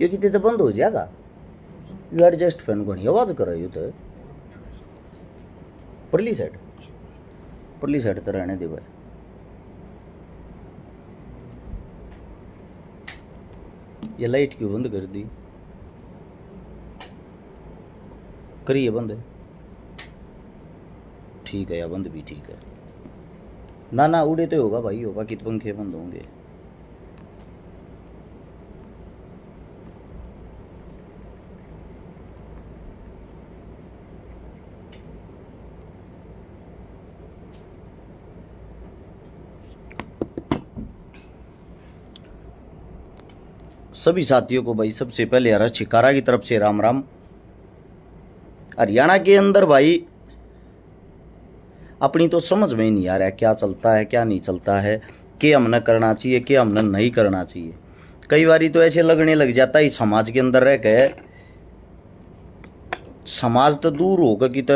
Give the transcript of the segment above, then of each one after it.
यो कि तो बंद हो जाएगा यू एडजस्ट फैन घणी आवाज कर यू तो परली साइड परली साइड तो रहने दे भाई ये लाइट क्यों बंद कर दी करिए बंद ठीक है या बंद भी ठीक है ना ना उड़े तो होगा भाई होगा कि पंखे बंद होंगे सभी साथियों को भाई सबसे पहले हरा शिकारा की तरफ से राम राम हरियाणा के अंदर भाई अपनी तो समझ में नहीं आ रहा क्या चलता है क्या नहीं चलता है क्या हमने करना चाहिए क्या हमने नहीं करना चाहिए कई बार तो ऐसे लगने लग जाता है समाज के अंदर रह गए समाज तो दूर होगा कि तो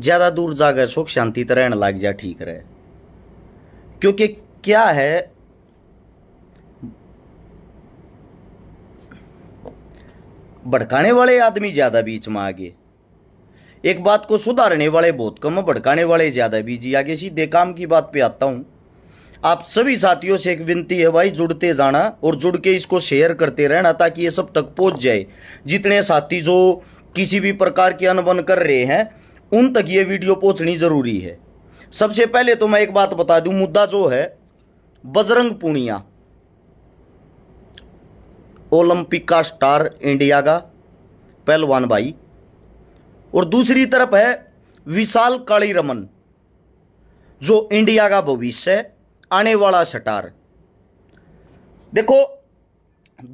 ज़्यादा दूर जाकर सुख शांति तो रहने लग जा ठीक रहे क्योंकि क्या है भड़काने वाले आदमी ज़्यादा बीच में आ गए एक बात को सुधारने वाले बहुत कम भड़काने वाले ज़्यादा बीच आ गए सीधे काम की बात पे आता हूँ आप सभी साथियों से एक विनती है भाई जुड़ते जाना और जुड़ के इसको शेयर करते रहना ताकि ये सब तक पहुँच जाए जितने साथी जो किसी भी प्रकार की अनबन कर रहे हैं उन तक ये वीडियो पहुँचनी ज़रूरी है सबसे पहले तो मैं एक बात बता दूँ मुद्दा जो है बजरंग पूर्णिया ओलंपिक का स्टार इंडिया का पहलवान भाई और दूसरी तरफ है विशाल काली रमन जो इंडिया का भविष्य है आने वाला स्टार देखो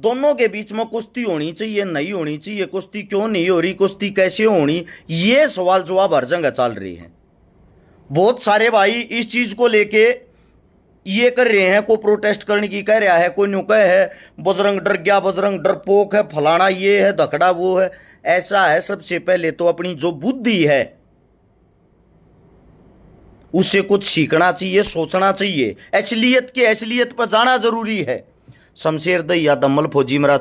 दोनों के बीच में कुश्ती होनी चाहिए नहीं होनी चाहिए कुश्ती क्यों नहीं हो रही कुश्ती कैसे होनी ये सवाल जवाब हर जगह चल रही है बहुत सारे भाई इस चीज को लेके ये कर रहे हैं कोई प्रोटेस्ट करने की कह रहा है कोई न्यू कह है बजरंग डर गया बजरंग डरपोक है फलाना ये है धकड़ा वो है ऐसा है सबसे पहले तो अपनी जो बुद्धि है उसे कुछ सीखना चाहिए सोचना चाहिए असलियत के असलियत पर जाना जरूरी है शमशेर दैया दम्मल फौजी मेरा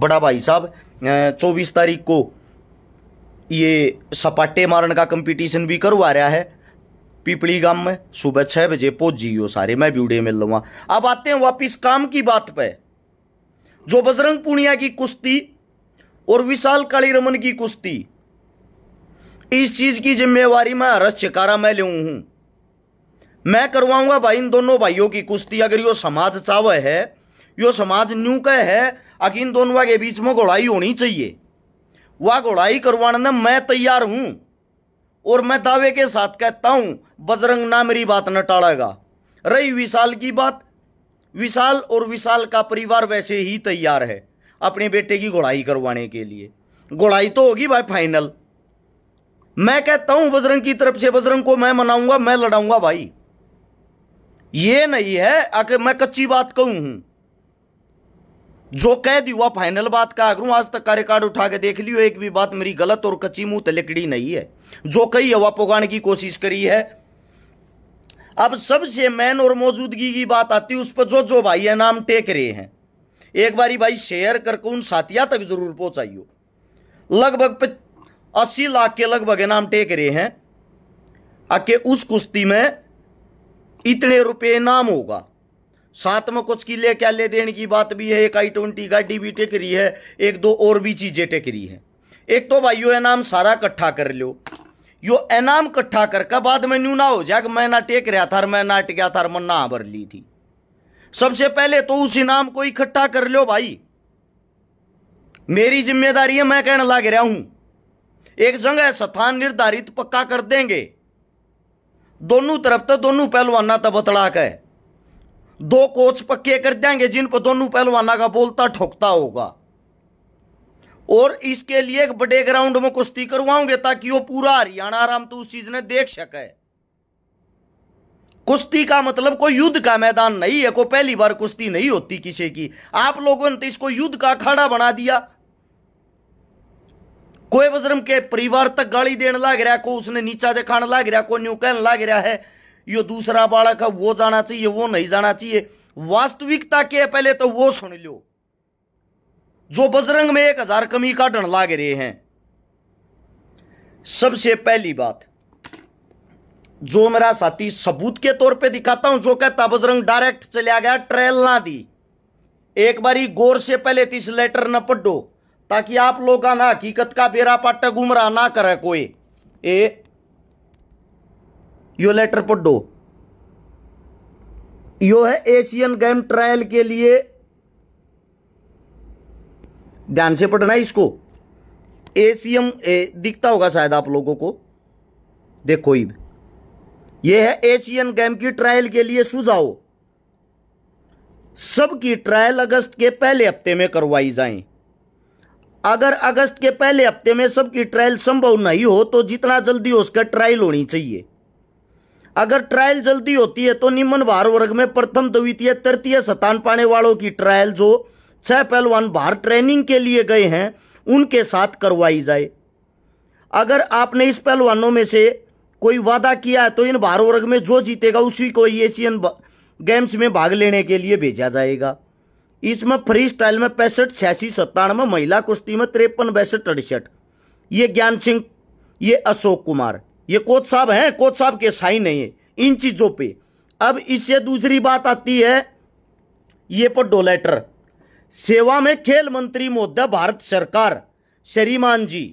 बड़ा भाई साहब चौबीस तारीख को ये सपाटे मारन का कंपटीशन भी करवा रहा है पिपड़ी गांव में सुबह छह बजे पहुंच जियो सारे मैं ब्यूडे में लूंगा अब आते हैं वापिस काम की बात पे जो बजरंग पूर्णिया की कुश्ती और विशाल काली रमन की कुश्ती इस चीज की जिम्मेवारी मैं हरस शिकारा मैं लू हूं मैं करवाऊंगा भाई इन दोनों भाइयों की कुश्ती अगर यो समाज चावे है यो समाज न्यू कह है अगर इन दोनों के बीच में घोड़ाई होनी चाहिए वह घोड़ाई करवाने में मैं तैयार हूं और मैं दावे के साथ कहता हूं बजरंग ना मेरी बात न टाड़ेगा रही विशाल की बात विशाल और विशाल का परिवार वैसे ही तैयार है अपने बेटे की घोड़ाई करवाने के लिए घोड़ाई तो होगी भाई फाइनल मैं कहता हूं बजरंग की तरफ से बजरंग को मैं मनाऊंगा मैं लड़ाऊंगा भाई ये नहीं है आखिर मैं कच्ची बात कहूं हूं जो कह दी हुआ फाइनल बात का करूं आज तक का रिकॉर्ड उठा के देख लियो एक भी बात मेरी गलत और कच्ची मुंह तलेकड़ी नहीं है जो कई हवा पकाने की कोशिश करी है अब सबसे मैन और मौजूदगी की बात आती है उस पर जो जो भाई है नाम टेक रहे हैं एक बारी भाई शेयर करके उन साथिया तक जरूर पहुंचाइयो लगभग अस्सी लाख के लगभग इनाम टेक रहे हैं आके उस कुश्ती में इतने रुपए इनाम होगा साथ में कुछ की ले क्या ले देने की बात भी है एक आई ट्वेंटी गाड़ी भी टेक रही है एक दो और भी चीजें टेक रही है एक तो यो एनाम सारा इकट्ठा कर लो यो एनाम इकट्ठा करके बाद में न्यू ना हो जाए मैं ना टेक रहा था मैं ना टिका था मन ना भर ली थी सबसे पहले तो उस इनाम को इकट्ठा कर लो भाई मेरी जिम्मेदारी है मैं कहने लग रहा हूं एक जगह स्थान निर्धारित पक्का कर देंगे दोनों तरफ तो दोनों पहलवाना तो बतला है दो कोच पक्के कर देंगे जिन पर दोनों पहलवाना का बोलता ठोकता होगा और इसके लिए बड़े ग्राउंड में कुश्ती करवाओगे ताकि वो पूरा हरियाणा आराम तो उस चीज ने देख सके कुश्ती का मतलब कोई युद्ध का मैदान नहीं है कोई पहली बार कुश्ती नहीं होती किसी की आप लोगों ने तो इसको युद्ध का अखाड़ा बना दिया कोई बजरम के परिवार तक गाली देने लाग रहा को उसने नीचा दिखाने लाग रहा को न्यू कहने लाग रहा है यो दूसरा बालक है वो जाना चाहिए वो नहीं जाना चाहिए वास्तविकता के पहले तो वो सुन लो जो बजरंग में एक हजार कमी काटन लाग रहे हैं सबसे पहली बात जो मेरा साथी सबूत के तौर पे दिखाता हूं जो कहता बजरंग डायरेक्ट चलिया गया ट्रेल ना दी एक बारी गौर से पहले तीस लेटर न पढ़ो ताकि आप लोग ना हकीकत का बेरा पाटा गुमराह ना करे कोई ए यो लेटर पढ़ो यो है एशियन गेम ट्रायल के लिए ध्यान से पढ़ना इसको ए सी एम ए दिखता होगा शायद आप लोगों को देखो ही यह है एशियन गेम की ट्रायल के लिए सुझाव सबकी ट्रायल अगस्त के पहले हफ्ते में करवाई जाए अगर अगस्त के पहले हफ्ते में सबकी ट्रायल संभव नहीं हो तो जितना जल्दी हो उसका ट्रायल होनी चाहिए अगर ट्रायल जल्दी होती है तो निम्न भार वर्ग में प्रथम द्वितीय तृतीय स्थान पाने वालों की ट्रायल जो छह पहलवान बाहर ट्रेनिंग के लिए गए हैं उनके साथ करवाई जाए अगर आपने इस पहलवानों में से कोई वादा किया है तो इन बारह वर्ग में जो जीतेगा उसी को एशियन गेम्स में भाग लेने के लिए भेजा जाएगा इसमें फ्री स्टाइल में पैंसठ छियासी सत्तानवे महिला कुश्ती में तिरपन बैसठ अड़सठ ये ज्ञान सिंह ये अशोक कुमार ये कोच साहब हैं कोच साहब के साई नहीं है इन चीज़ों पे अब इससे दूसरी बात आती है ये पर डोलेटर सेवा में खेल मंत्री मुद्दा भारत सरकार शरीमान जी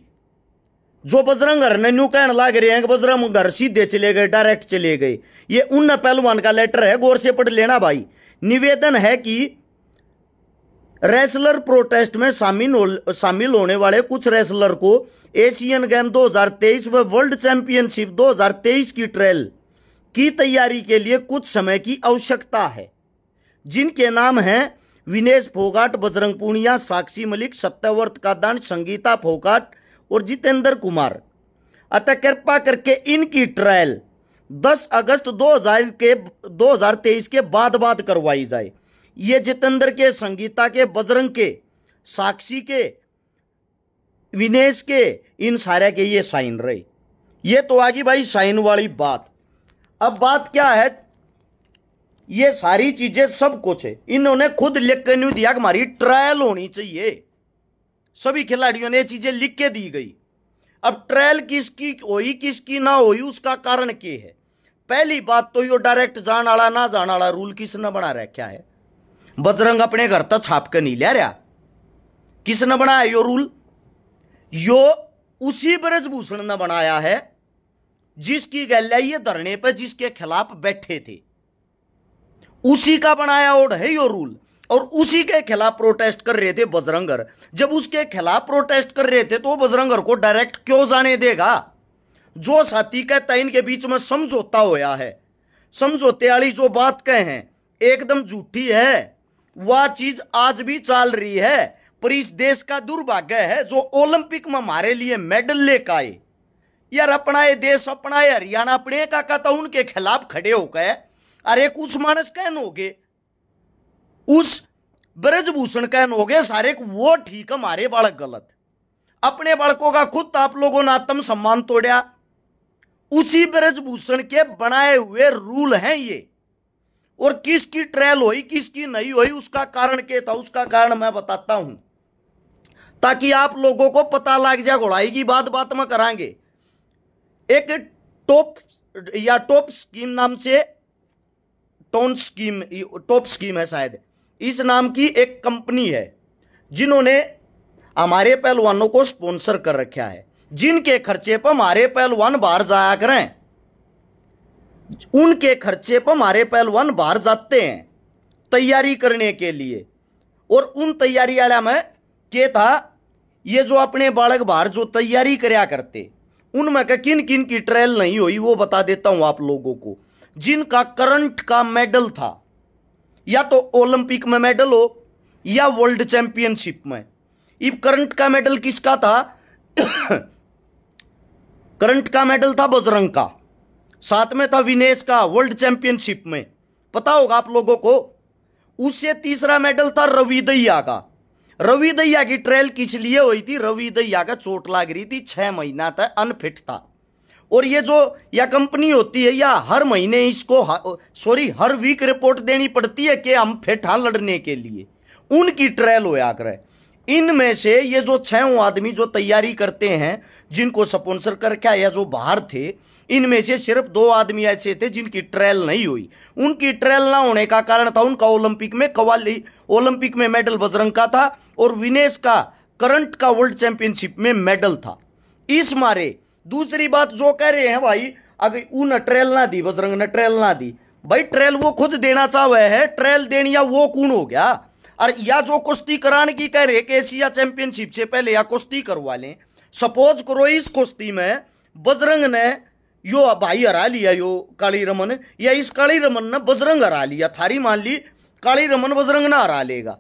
जो बजरंग ने न्यू कहने लाग रहे हैं कि बजरंग घर सीधे चले गए डायरेक्ट चले गए ये उन पहलवान का लेटर है गौर से पढ़ लेना भाई निवेदन है कि रेसलर प्रोटेस्ट में शामिल हो शामिल होने वाले कुछ रेसलर को एशियन गेम 2023 व वर्ल्ड चैंपियनशिप 2023 की ट्रेल की तैयारी के लिए कुछ समय की आवश्यकता है जिनके नाम हैं विनेश फोगाट बजरंग पूर्णिया साक्षी मलिक सत्यव्रत कादान संगीता फोगाट और जितेंद्र कुमार अतः कृपा करके इनकी ट्रायल 10 अगस्त 2000 के 2023 के बाद बाद करवाई जाए ये जितेंद्र के संगीता के बजरंग के साक्षी के विनेश के इन सारे के ये साइन रहे ये तो आगे भाई साइन वाली बात अब बात क्या है ये सारी चीजें सब कुछ है इन्होंने खुद लिख के नहीं दिया कि हमारी ट्रायल होनी चाहिए सभी खिलाड़ियों ने चीजें लिख के दी गई अब ट्रायल किसकी हुई किसकी ना हुई उसका कारण क्या है पहली बात तो यो डायरेक्ट जान आला ना जान आला रूल किसने बना रखा है बजरंग अपने घर तक तो छाप के नहीं ले रहा किसने बनाया यो रूल यो उसी ब्रजभूषण ने बनाया है जिसकी गल ये धरने पर जिसके खिलाफ बैठे थे उसी का बनाया ओड है यो रूल और उसी के खिलाफ प्रोटेस्ट कर रहे थे बजरंगर जब उसके खिलाफ प्रोटेस्ट कर रहे थे तो बजरंगर को डायरेक्ट क्यों जाने देगा जो साथी का तैन के बीच में समझौता होया है समझौते वाली जो बात कहे हैं एकदम झूठी है वह चीज आज भी चल रही है पर इस देश का दुर्भाग्य है जो ओलंपिक में हमारे लिए मेडल लेकर आए यार अपना ये देश अपना ये हरियाणा अपने का कहता तो उनके खिलाफ खड़े होकर अरे कुछ मानस कहन हो गए उस ब्रजभूषण कहन हो गए सारे वो ठीक हमारे बालक गलत अपने बालकों का खुद आप लोगों ने आत्म सम्मान तोड़ा उसी ब्रजभूषण के बनाए हुए रूल हैं ये और किसकी ट्रेल हुई किसकी नहीं हुई उसका कारण क्या था उसका कारण मैं बताता हूं ताकि आप लोगों को पता लग जाए घोड़ाई की बात बात में करांगे एक टॉप या टॉप स्कीम नाम से टोन स्कीम टॉप स्कीम है शायद इस नाम की एक कंपनी है जिन्होंने हमारे पहलवानों को स्पॉन्सर कर रखा है जिनके खर्चे पर हमारे पहलवान बाहर जाया करें उनके खर्चे पर हमारे पहलवान बाहर जाते हैं तैयारी करने के लिए और उन तैयारी वाला में के था ये जो अपने बालक बाहर जो तैयारी कराया करते उनमें किन किन की ट्रायल नहीं हुई वो बता देता हूं आप लोगों को जिनका करंट का मेडल था या तो ओलंपिक में मेडल हो या वर्ल्ड चैंपियनशिप में इफ करंट का मेडल किसका था करंट का मेडल था बजरंग का साथ में था विनेश का वर्ल्ड चैंपियनशिप में पता होगा आप लोगों को उससे तीसरा मेडल था रवि दैया का रवि दैया की ट्रेल किस लिए हुई थी रवि दैया का चोट लग रही थी छह महीना था अनफिट था और ये जो या कंपनी होती है या हर महीने इसको सॉरी हर वीक रिपोर्ट देनी पड़ती है कि हम फेठा लड़ने के लिए उनकी ट्रायल होया कर इनमें से ये जो छो आदमी जो तैयारी करते हैं जिनको स्पॉन्सर करके या जो बाहर थे इनमें से सिर्फ दो आदमी ऐसे थे जिनकी ट्रायल नहीं हुई उनकी ट्रायल ना होने का कारण था उनका ओलंपिक में कवाली ओलंपिक में मेडल बजरंग का था और विनेश का करंट का वर्ल्ड चैंपियनशिप में मेडल था इस मारे दूसरी बात जो कह रहे हैं भाई अगर ऊ ट्रेल ना दी बजरंग ने ट्रेल ना दी भाई ट्रेल वो खुद देना चाहे है ट्रेल देनी या वो कौन हो गया और या जो कुश्ती कराने की कह रहे एशिया चैंपियनशिप से पहले या कुश्ती करवा लें सपोज करो इस कुश्ती में बजरंग ने यो भाई हरा लिया यो काली रमन या इस काली रमन ने बजरंग हरा लिया थारी मान ली काली रमन बजरंग ना हरा लेगा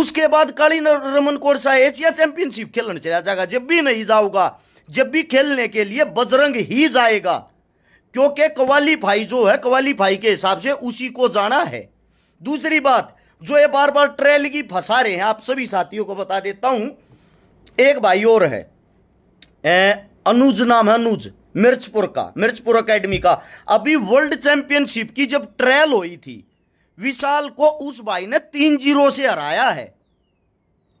उसके बाद काली रमन कोर्सा एशिया चैंपियनशिप खेलने चला जाएगा जब भी नहीं जाऊगा जब भी खेलने के लिए बजरंग ही जाएगा क्योंकि कवाली भाई जो है कवाली भाई के हिसाब से उसी को जाना है दूसरी बात जो ये बार बार ट्रेल की फंसा रहे हैं आप सभी साथियों को बता देता हूं एक भाई और है ए, अनुज नाम है अनुज मिर्चपुर का मिर्चपुर एकेडमी का अभी वर्ल्ड चैंपियनशिप की जब ट्रायल हुई थी विशाल को उस भाई ने तीन जीरो से हराया है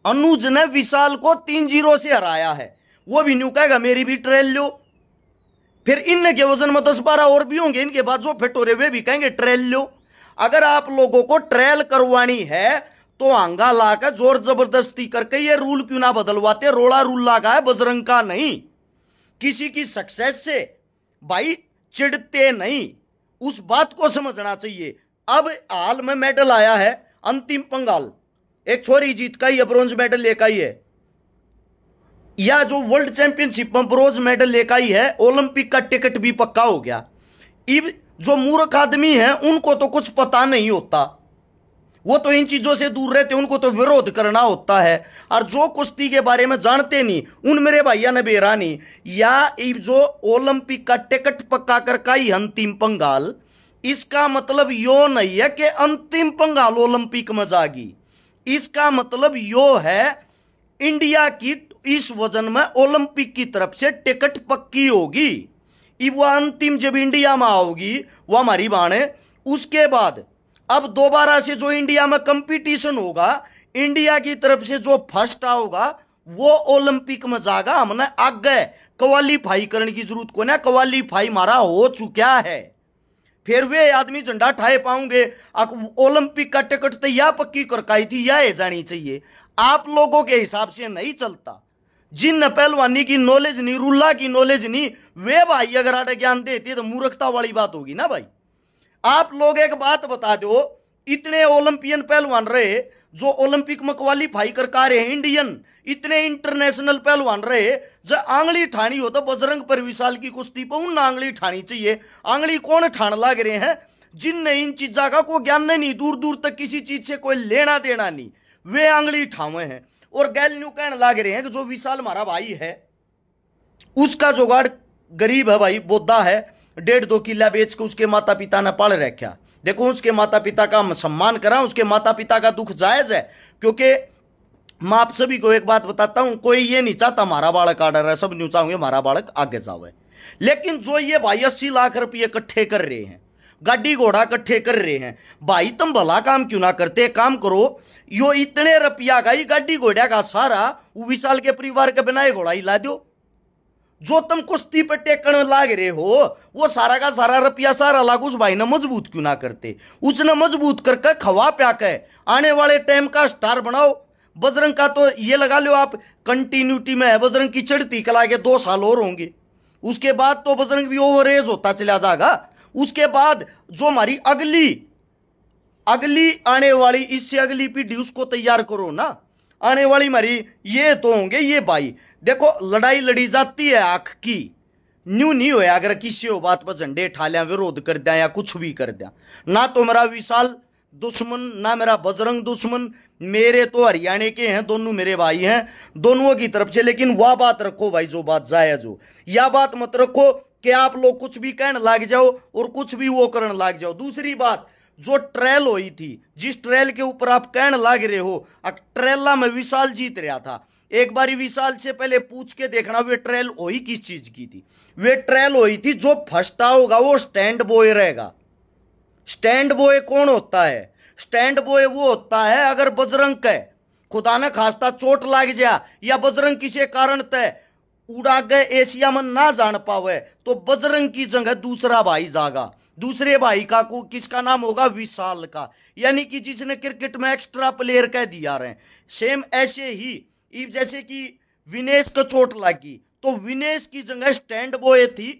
अनुज ने विशाल को तीन जीरो से हराया है वो भी न्यू कहेगा मेरी भी ट्रेल लो फिर इन के वजन में दस बारह और भी होंगे इनके बाद जो फिट हो रहे वे भी कहेंगे ट्रेल लो अगर आप लोगों को ट्रेल करवानी है तो आंगा लाकर जोर जबरदस्ती करके ये रूल क्यों ना बदलवाते रोड़ा रूल लागा है बजरंग का नहीं किसी की सक्सेस से भाई चिढ़ते नहीं उस बात को समझना चाहिए अब हाल में मेडल आया है अंतिम पंगाल एक छोरी जीत का ही ब्रॉन्ज मेडल लेकर ही है या जो वर्ल्ड चैंपियनशिप में ब्रोज मेडल लेकर आई है ओलंपिक का टिकट भी पक्का हो गया इब जो मूर्ख आदमी है उनको तो कुछ पता नहीं होता वो तो इन चीजों से दूर रहते उनको तो विरोध करना होता है और जो कुश्ती के बारे में जानते नहीं उन मेरे भाइया ने बेरा नहीं या इब जो ओलंपिक का टिकट पक्का कर का ही अंतिम पंगाल इसका मतलब यो नहीं है कि अंतिम पंगाल ओलंपिक में जागी इसका मतलब यो है इंडिया की इस वजन में ओलंपिक की तरफ से टिकट पक्की होगी वो अंतिम जब इंडिया में आओगी वो हमारी बाण है उसके बाद अब दोबारा से जो इंडिया में कंपटीशन होगा इंडिया की तरफ से जो फर्स्ट आओगा वो ओलंपिक में जागा हमने आगे क्वालिफाई करने की जरूरत को ना क्वालिफाई मारा हो चुका है फिर वे आदमी झंडा ठाए पाऊंगे ओलंपिक का टिकट तो यह पक्की करकाई थी यह जानी चाहिए आप लोगों के हिसाब से नहीं चलता जिन पहलवानी की नॉलेज नहीं रूला की नॉलेज नहीं वे भाई अगर आटे ज्ञान देते तो मूर्खता वाली बात होगी ना भाई आप लोग एक बात बता दो इतने ओलंपियन पहलवान रहे जो ओलंपिक में क्वालिफाई कर का रहे इंडियन इतने इंटरनेशनल पहलवान रहे जब आंगली ठाणी हो तो बजरंग पर विशाल की कुश्ती पर उन आंगली ठाणी चाहिए आंगली कौन ठाण लाग रहे हैं जिनने इन चीजा का कोई ज्ञान नहीं दूर दूर तक किसी चीज से कोई लेना देना नहीं वे आंगली ठावे हैं और गैल न्यू कहने लाग रहे हैं कि जो विशाल हमारा भाई है उसका जुगाड़ गरीब है भाई बोधा है डेढ़ दो किला बेच के उसके माता पिता ने पाल रखा देखो उसके माता पिता का सम्मान करा उसके माता पिता का दुख जायज है क्योंकि मैं आप सभी को एक बात बताता हूं कोई ये नहीं चाहता हमारा बालक आडर है सब न्यू चाहूंगे हमारा बालक आगे जावे लेकिन जो ये भाई अस्सी लाख रुपये इकट्ठे कर रहे हैं गाड़ी घोड़ा इकट्ठे कर रहे हैं भाई तुम भला काम क्यों ना करते काम करो यो इतने रुपया का ही गाड़ी घोड़ा का सारा विशाल के परिवार के बनाए घोड़ा ही ला दो जो तुम कुश्ती पे टेकने लाग रहे हो वो सारा का सारा रुपया सारा लाग उस भाई ने मजबूत क्यों ना करते उसने मजबूत करके खवा प्या के आने वाले टाइम का स्टार बनाओ बजरंग का तो ये लगा लो आप कंटिन्यूटी में है बजरंग की चढ़ती कला के दो साल और होंगे उसके बाद तो बजरंग भी ओवर एज होता चला जाएगा उसके बाद जो हमारी अगली अगली आने वाली इससे अगली पीढ़ी उसको तैयार करो ना आने वाली हमारी ये तो होंगे ये भाई देखो लड़ाई लड़ी जाती है आंख की न्यू नहीं हो अगर किसी हो बात पर झंडे ठा लिया विरोध कर दिया या कुछ भी कर दिया ना तो मेरा विशाल दुश्मन ना मेरा बजरंग दुश्मन मेरे तो हरियाणा के हैं दोनों मेरे भाई हैं दोनों की तरफ से लेकिन वह बात रखो भाई जो बात जायज हो या बात मत रखो कि आप लोग कुछ भी कहने लाग जाओ और कुछ भी वो करण लाग जाओ दूसरी बात जो ट्रेल हुई थी जिस ट्रेल के ऊपर आप कहने लाग रहे हो ट्रेला में विशाल जीत रहा था एक बार विशाल से पहले पूछ के देखना वे ट्रेल हुई किस चीज की थी वे ट्रेल हुई थी जो फंसता होगा वो स्टैंड बॉय रहेगा स्टैंड बॉय कौन होता है स्टैंड बॉय वो होता है अगर बजरंग है खुदा न खास्ता चोट लाग जा या बजरंग किसी कारण तय उड़ा गए एशिया में ना जान पावे तो बजरंग की जगह दूसरा भाई जागा दूसरे भाई का को किसका नाम होगा विशाल का यानी कि जिसने क्रिकेट में एक्स्ट्रा प्लेयर कह दिया रहे सेम ऐसे ही जैसे कि विनेश को चोट लगी तो विनेश की जगह स्टैंड बॉय थी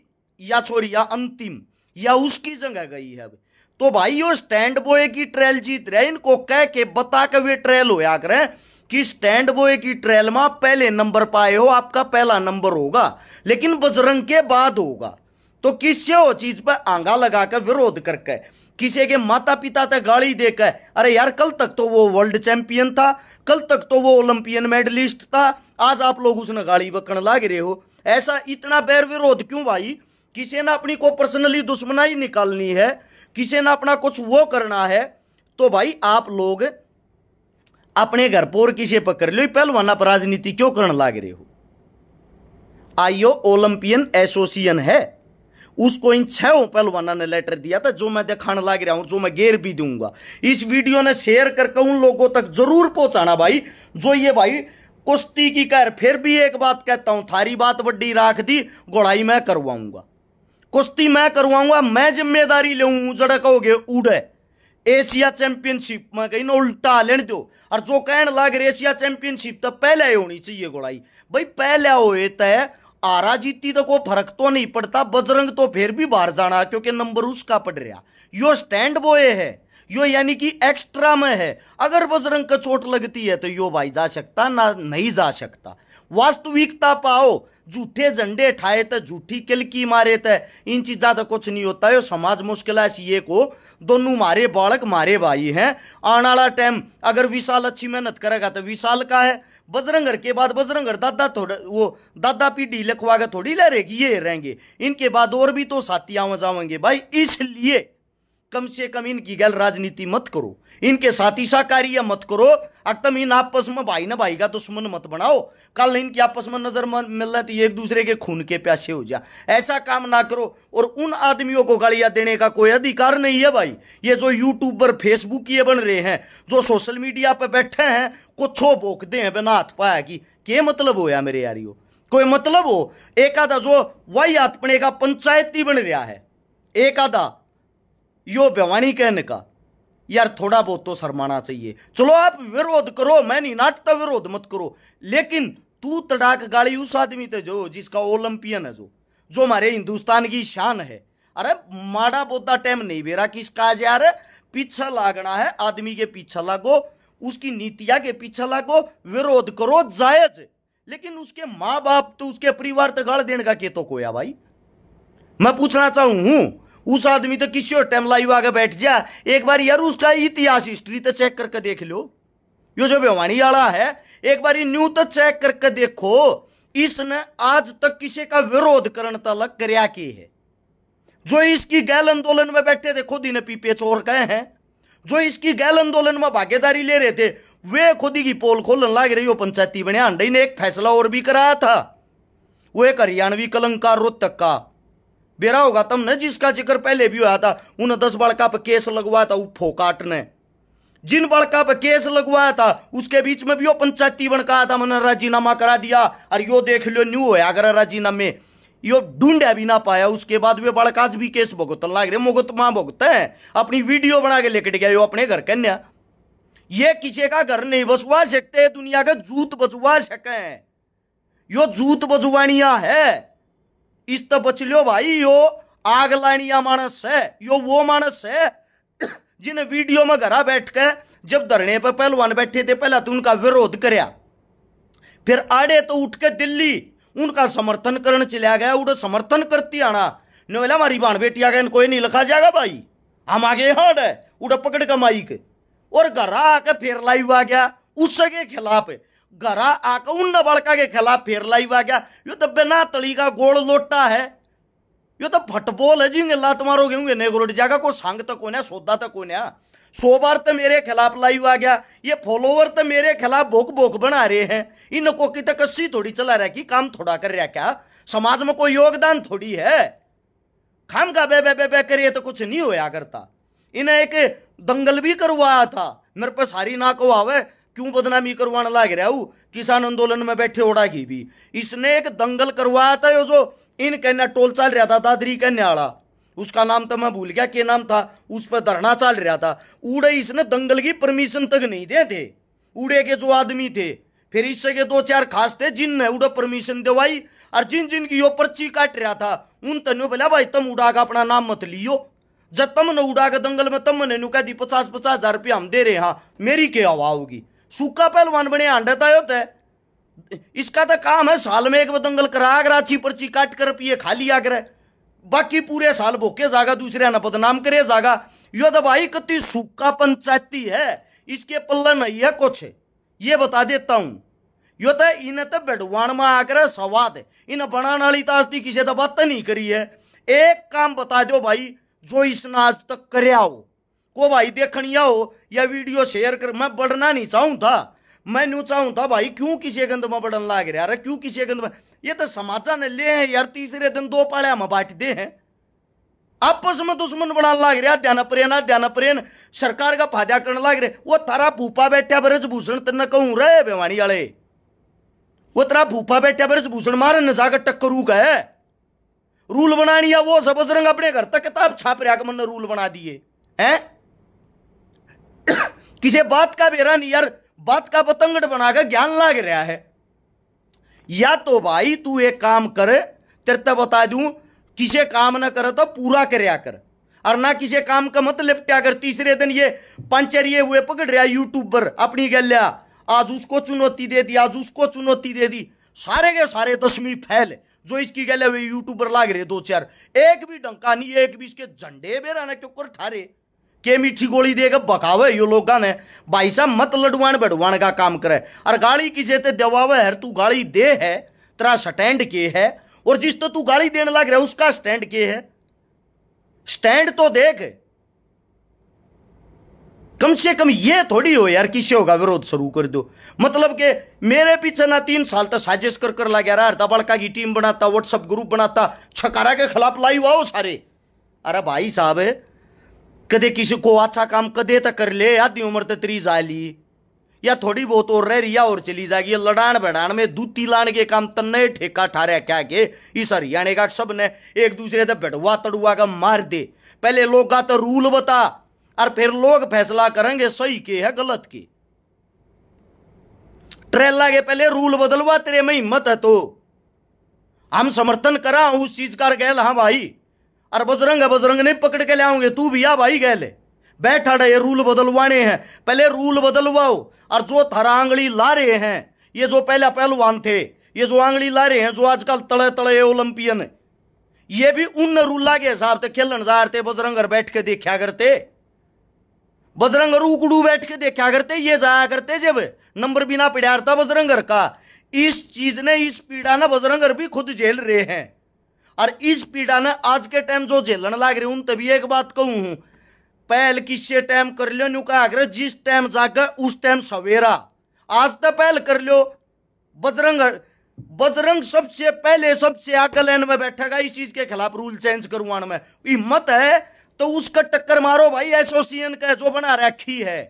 या छोरी या अंतिम या उसकी जगह गई है अब तो भाई यो स्टैंड बॉय की ट्रेल जीत रहे इनको कह के बता के वे ट्रेल होया करें कि स्टैंड बॉय की ट्रेल में पहले नंबर पाए हो आपका पहला नंबर होगा लेकिन बजरंग के बाद होगा तो किस हो चीज पर आंगा लगा कर विरोध करके किसी के माता पिता तक गाली देकर अरे यार कल तक तो वो वर्ल्ड चैंपियन था कल तक तो वो ओलंपियन मेडलिस्ट था आज आप लोग उसने गाली बकन लाग रहे हो ऐसा इतना बैर विरोध क्यों भाई किसी ने अपनी को पर्सनली दुश्मनाई निकालनी है किसी ने अपना कुछ वो करना है तो भाई आप लोग अपने घर पर किसे पकड़ लो पहलवान आप राजनीति क्यों करण लाग रहे हो आईओ ओलंपियन एसोसिएशन है उसको इन छह पहलवाना ने लेटर दिया था जो मैं दिखाने लाग रहा हूं जो मैं गेर भी दूंगा इस वीडियो ने शेयर करके उन लोगों तक जरूर पहुंचाना भाई जो ये भाई कुश्ती की कर फिर भी एक बात कहता हूं थारी बात बड़ी राख दी गोड़ाई मैं करवाऊंगा कुश्ती मैं करवाऊंगा मैं जिम्मेदारी लूंगा कहोगे उड़े एशिया चैंपियनशिप में कहीं ना उल्टा लेन दो और जो कह लाग रहे एशिया चैंपियनशिप तो पहले होनी चाहिए गोलाई भाई पहले हो तो आरा जीती तो कोई फर्क तो नहीं पड़ता बजरंग तो फिर भी बाहर जाना क्योंकि नंबर उसका पड़ रहा यो स्टैंड बोए है यो यानी कि एक्स्ट्रा में है अगर बजरंग का चोट लगती है तो यो भाई जा सकता ना नहीं जा सकता वास्तविकता पाओ झूठे झंडे ठाए तो झूठी किलकी मारे तो इन चीज़ा तो कुछ नहीं होता है समाज मुश्किल है ये को दोनों मारे बालक मारे भाई हैं आने वाला टाइम अगर विशाल अच्छी मेहनत करेगा तो विशाल का है बजरंगर के बाद बजरंगर दादा थोड़ा वो दादा पीढ़ी लिखवा के थोड़ी ले रहेगी ये रहेंगे इनके बाद और भी तो साथी आवा जाओगे भाई इसलिए कम से कम इनकी गैल राजनीति मत करो इनके साथ ईसा कार्य मत करो अक्तम इन आपस में भाई ना भाई का दुश्मन तो मत बनाओ कल इनकी आपस में नजर मिल रहा है तो एक दूसरे के खून के प्यासे हो जा ऐसा काम ना करो और उन आदमियों को गालियां देने का कोई अधिकार नहीं है भाई ये जो यूट्यूब पर फेसबुक ये बन रहे हैं जो सोशल मीडिया पर बैठे हैं कुछो भोंकते हैं बिना हाथ पाया कि क्या मतलब होया मेरे यारियो कोई मतलब हो एक आधा जो वही का पंचायत पंचायती बन रहा है एक आधा यो बेवानी कहने का यार थोड़ा बहुत तो शर्माना चाहिए चलो आप विरोध करो मैं नहीं नाटता विरोध मत करो लेकिन तू तड़ाक गाड़ी उस आदमी थे जो जिसका ओलंपियन है जो जो हमारे हिंदुस्तान की शान है अरे माड़ा बोता टाइम नहीं बेरा किसका यार पीछा लागना है आदमी के पीछा लागो उसकी नीतिया के पीछा लागो विरोध करो जायज लेकिन उसके माँ बाप तो उसके परिवार तो गाड़ देने का के तो कोया भाई मैं पूछना चाहूं उस आदमी तो किसी और टाइम लाइव आगे बैठ जा एक बार यार उसका इतिहास हिस्ट्री तो चेक करके देख लो यो जो बेवानी आला है एक बार न्यू तो चेक करके देखो इसने आज तक किसी का विरोध करण तलक कर है जो इसकी गैल आंदोलन में बैठे थे खुद ही पीपे चोर गए हैं जो इसकी गैल आंदोलन में भागीदारी ले रहे थे वे खुद ही पोल खोलन लग रही हो पंचायती बने अंडे ने एक फैसला और भी कराया था वो एक हरियाणवी कलंकार रोहतक का बेरा होगा तब न जिसका जिक्र पहले भी हुआ था उन दस बड़का पर केस लगवाया था वो फोकाट ने जिन बड़का पर केस लगवाया था उसके बीच में भी वो पंचायती बड़का था मैंने राजीनामा करा दिया और यो देख लियो न्यू होया अगर राजीनामे यो ढूंढ भी ना पाया उसके बाद वे बड़काज भी केस भोगत लाग रहे मुगत माँ भोगते हैं अपनी वीडियो बना के लेकर गया यो अपने घर कन्या ये किसी का घर नहीं बसवा सकते दुनिया का जूत बजवा सके यो जूत बचवानिया है इस तो बच लो भाई यो आग या मानस है यो वो मानस है जिन वीडियो में घरा बैठ के जब धरने पर पहलवान बैठे थे पहला तो उनका विरोध कर फिर आड़े तो उठ के दिल्ली उनका समर्थन करण चला गया उड़े समर्थन करती आना नोला बोला हमारी बाण बेटी आ गए कोई नहीं लिखा जाएगा भाई हम आगे हट है उड़ा पकड़ का माइक और घर आके फिर लाइव आ गया उसके खिलाफ गरा आकर उन बड़का के खिलाफ फेर लाई बा क्या यो तो बिना तली का गोड़ लोटा है यो तो फटबॉल है जिंगे लात मारो गेहूँ नेगरोट जागा को संग तक होने सौदा तक होने सो बार तो मेरे खिलाफ लाई हुआ गया ये फॉलोवर तो मेरे खिलाफ भोक भोक बना रहे हैं इन को कि तक थोड़ी चला रहा कि काम थोड़ा कर रहा क्या समाज में कोई योगदान थोड़ी है खाम का बे बे बे बे करिए तो कुछ नहीं होया करता इन्हें एक दंगल भी करवाया था मेरे पे सारी ना को आवे क्यों बदनामी करवाने लाग रहा हूँ किसान आंदोलन में बैठे उड़ा की भी इसने एक दंगल करवाया था जो इन कन्या टोल चल रहा था दादरी कहने आड़ा उसका नाम तो मैं भूल गया के नाम था उस पर धरना चल रहा था उड़े इसने दंगल की परमिशन तक नहीं दे थे उड़े के जो आदमी थे फिर इससे के दो चार खास थे जिनने उड़े परमिशन दवाई और जिन जिन की यो पर्ची काट रहा था उन तनु बोला भाई तुम उड़ा का अपना नाम मत लियो जब तुम न उड़ा का दंगल में तम ने नुका दी पचास पचास हजार रुपया हम दे रहे हाँ मेरी क्या हवा होगी सूखा पहलवान बने आंडता होता है इसका तो काम है साल में एक बदंगल करा कर अच्छी पर्ची काट कर पिए खाली आकर बाकी पूरे साल भोके जागा दूसरे ना बदनाम करे जागा यो तो भाई कति सूखा पंचायती है इसके पल्ला नहीं है कुछ ये बता देता हूं यो तो इन्हें तो बेडवाण में आकर सवाद इन्हें बनाने वाली ताजती किसी तो बात नहीं करी है एक काम बता दो भाई जो इसने आज तक हो को भाई देखनी आओ या वीडियो शेयर कर मैं बढ़ना नहीं था मैं चाहूँ था भाई क्यों किसी गंद में बढ़न लाग रहा अरे क्यों किसी गंद में ये तो समाचार ने ले हैं यार तीसरे दिन दो पाड़े हम बांट दे हैं आपस में दुश्मन बना लाग रहा ध्यान आ ध्यान प्रेन सरकार का फायदा करने लाग रहे वो तारा फूफा बैठा ब्रज भूषण तेन कहूँ रे बेवाणी वाले वो तारा फूफा बैठा ब्रज भूषण मारे न जाकर टक्कर का है रूल बनानी है वो सबज रंग अपने घर तक किताब छाप रहा मन ने रूल बना दिए हैं किसी बात का बेरा नहीं यार बात का पतंगड़ बनाकर ज्ञान लाग रहा है या तो भाई तू एक काम कर तेरे तो बता दू किसे काम ना करे तो पूरा करया कर और ना किसे काम का मत लिपटा कर तीसरे दिन ये पंचरिए हुए पकड़ रहा यूट्यूबर अपनी गल्या आज उसको चुनौती दे दी आज उसको चुनौती दे दी सारे के सारे दसवीं फैल जो इसकी गले हुए यूट्यूबर लाग रहे दो चार एक भी डंका नहीं एक भी इसके झंडे बेरा ना क्यों कर ठारे के मीठी गोली देगा बकावे यो लोग ने भाई साहब मत लडवाण बडवाण का काम करे और गाली की जेते दवावे हर तू गाली दे है तेरा स्टैंड के है और जिस तो तू गाली देने लग रहा है उसका स्टैंड के है स्टैंड तो देख कम से कम ये थोड़ी हो यार किसी होगा विरोध शुरू कर दो मतलब के मेरे पीछे ना तीन साल तक साजिश कर कर लगे यार दबड़का की टीम बनाता व्हाट्सअप ग्रुप बनाता छकारा के खिलाफ लाई हुआ सारे अरे भाई साहब कदे किसी को अच्छा काम कदे तक कर ले आधी उम्र तो तेरी जाली या थोड़ी बहुत और रह रिया और चली जाएगी लड़ान बड़ान में दूती लाण के काम नए ठेका ठारे क्या के इस हरियाणा का सब ने एक दूसरे से बटवा तड़ुआ का मार दे पहले लोग का तो रूल बता और फिर लोग फैसला करेंगे सही के है गलत के ट्रेला के पहले रूल बदलवा तेरे में हिम्मत है तो हम समर्थन करा उस चीज का गैल हाँ भाई अरे बजरंग है बजरंग नहीं पकड़ के ले आऊंगे तू भी आ भाई गहले बैठा ये रूल बदलवाने हैं पहले रूल बदलवाओ और जो थारा आंगड़ी ला रहे हैं ये जो पहला पहलवान थे ये जो आंगड़ी ला रहे हैं जो आजकल तड़े तड़े ओलंपियन है ये भी उन रूला के हिसाब से खेलन जा रहे थे बजरंग बैठ के देखा करते बजरंग उकड़ू बैठ के देखा करते ये जाया करते जब नंबर बिना पिड़ा था बजरंगर का इस चीज ने इस पीड़ा ने बजरंगर भी खुद झेल रहे हैं और इस पीड़ा ने आज के टाइम जो झेलन लाग रही हूं तभी एक बात कहूं हूं पहल किससे टाइम कर लियो न्यू का आग्रह जिस टाइम जाकर उस टाइम सवेरा आज तो पहल कर लियो बदरंग बदरंग सबसे पहले सबसे आकलन में बैठेगा इस चीज के खिलाफ रूल चेंज करूं में हिम्मत है तो उसका टक्कर मारो भाई एसोसिएशन का जो बना रखी है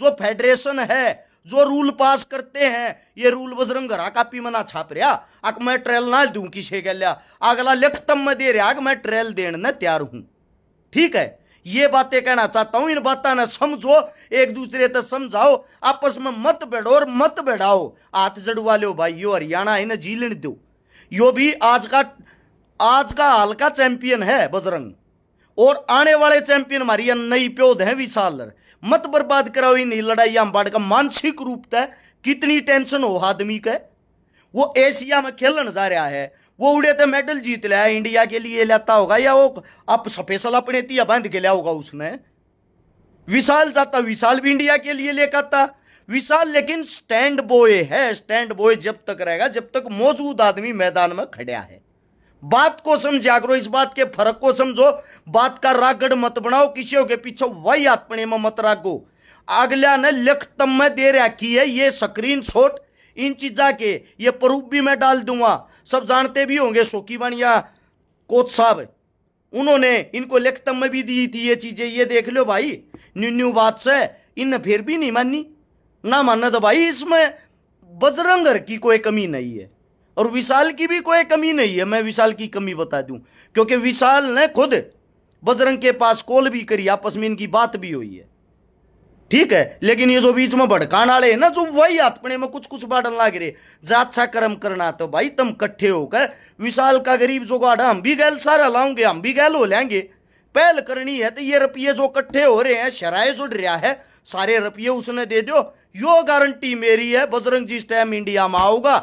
जो फेडरेशन है जो रूल पास करते हैं ये रूल बजरंग घरा पी मना छाप रहा अक मैं ट्रेल ना दू किसे गया अगला लिखतम में दे रहा मैं ट्रेल देने न तैयार हूं ठीक है ये बातें कहना चाहता हूं इन बातों ने समझो एक दूसरे तक समझाओ आपस में मत बैठो और मत बैठाओ हाथ जड़वा लो भाई यो हरियाणा इन्हें जी लेने दो यो भी आज का आज का हाल का चैंपियन है बजरंग और आने वाले चैंपियन हमारी नई प्योद है विशालर मत बर्बाद कराओ इन लड़ाई बाढ़ का मानसिक रूप तय कितनी टेंशन हो आदमी का वो एशिया में खेलन जा रहा है वो उड़े तो मेडल जीत लिया इंडिया के लिए लेता होगा या वो आप स्पेशल अपने तिया बांध के लिया होगा उसने विशाल जाता विशाल भी इंडिया के लिए लेकर आता विशाल लेकिन स्टैंड बॉय है स्टैंड बॉय जब तक रहेगा जब तक मौजूद आदमी मैदान में खड़ा है बात को समझा करो इस बात के फर्क को समझो बात का रागड़ मत बनाओ किसी के पीछे वही आत्मने में मत राखो अगला ने लिख तम में दे रखी है ये स्क्रीन शॉट इन चीजा के ये प्रूफ भी मैं डाल दूंगा सब जानते भी होंगे सोकी बनिया कोच साहब उन्होंने इनको लेखतम में भी दी थी ये चीजें ये देख लो भाई न्यू न्यू बात से इन फिर भी नहीं मानी ना मानना तो भाई इसमें बजरंगर की कोई कमी नहीं है और विशाल की भी कोई कमी नहीं है मैं विशाल की कमी बता दूं क्योंकि विशाल ने खुद बजरंग के पास कॉल भी करी आपस में इनकी बात भी हुई है ठीक है लेकिन ये जो बीच में भड़कान वाले है ना जो वही हाथपने में कुछ कुछ बाटन लाग रहे जा अच्छा कर्म करना तो भाई तुम कट्ठे होकर विशाल का गरीब जो गाड़ा हम भी गैल सारा लाऊंगे हम भी गैल हो लेंगे पहल करनी है तो ये रुपये जो कट्ठे हो रहे हैं शराय जुड़ रहा है सारे रुपये उसने दे दो यो गारंटी मेरी है बजरंग जी इस टाइम इंडिया में आओगा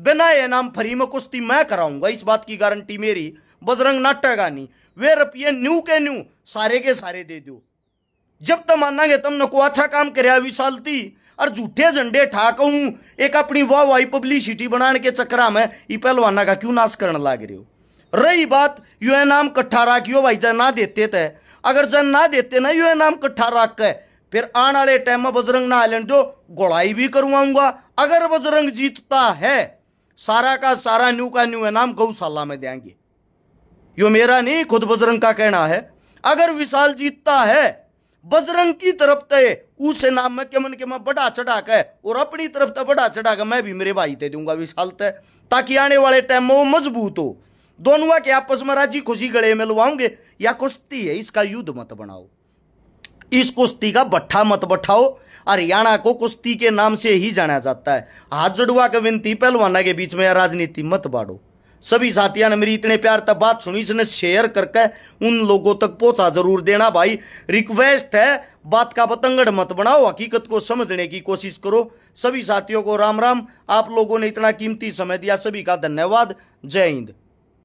बिना नाम फ्री में कुश्ती मैं कराऊंगा इस बात की गारंटी मेरी बजरंग नहीं वे रुपये न्यू के न्यू सारे के सारे दे दो जब तक मानांगे तब न को अच्छा काम कराया विशालती और झूठे झंडे ठाक हूं एक अपनी वाह वाई पब्लिसिटी बनाने के चक्रा में ये पहलवाना का क्यों नाश करने लाग रहे हो रही बात यू नाम कट्ठा राखियो भाई जन ना देते थे अगर जन ना देते ना यू नाम कट्ठा राख के फिर आने वाले टाइम में बजरंग ना आइलैंड जो गोड़ाई भी करवाऊंगा अगर बजरंग जीतता है सारा का सारा न्यू का न्यू इनाम गौशाला में देंगे यो मेरा नहीं खुद बजरंग का कहना है अगर विशाल जीतता है बजरंग की तरफ ते उस नाम में के मन के मैं बड़ा चढ़ा कर और अपनी तरफ से बड़ा चढ़ा कर मैं भी मेरे भाई ते दूंगा विशाल ते ताकि आने वाले टाइम में वो मजबूत हो दोनों के आपस में राजी खुशी गले में लुवाओगे या कुश्ती है इसका युद्ध मत बनाओ इस कुश्ती का बट्ठा मत बैठाओ हरियाणा को कुश्ती के नाम से ही जाना जाता है हाथ जुड़वा के विनती पहलवाना के बीच में राजनीति मत बाढ़ो सभी साथियों ने मेरी इतने प्यार तक बात सुनी इसने शेयर करके उन लोगों तक पहुंचा जरूर देना भाई रिक्वेस्ट है बात का पतंगड़ मत बनाओ हकीकत को समझने की कोशिश करो सभी साथियों को राम राम आप लोगों ने इतना कीमती समय दिया सभी का धन्यवाद जय हिंद